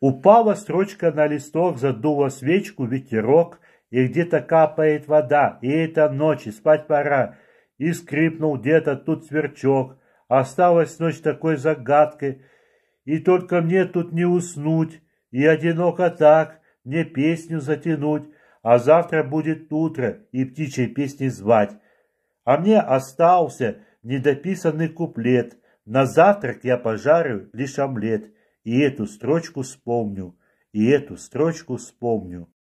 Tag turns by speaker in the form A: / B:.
A: Упала строчка на листок, задула свечку, ветерок, и где-то капает вода, и это ночь, и спать пора. И скрипнул где-то тут сверчок, осталась ночь такой загадкой, и только мне тут не уснуть, и одиноко так, мне песню затянуть, а завтра будет утро, и птичьей песни звать. А мне остался недописанный куплет, на завтрак я пожарю лишь омлет, и эту строчку вспомню, и эту строчку вспомню.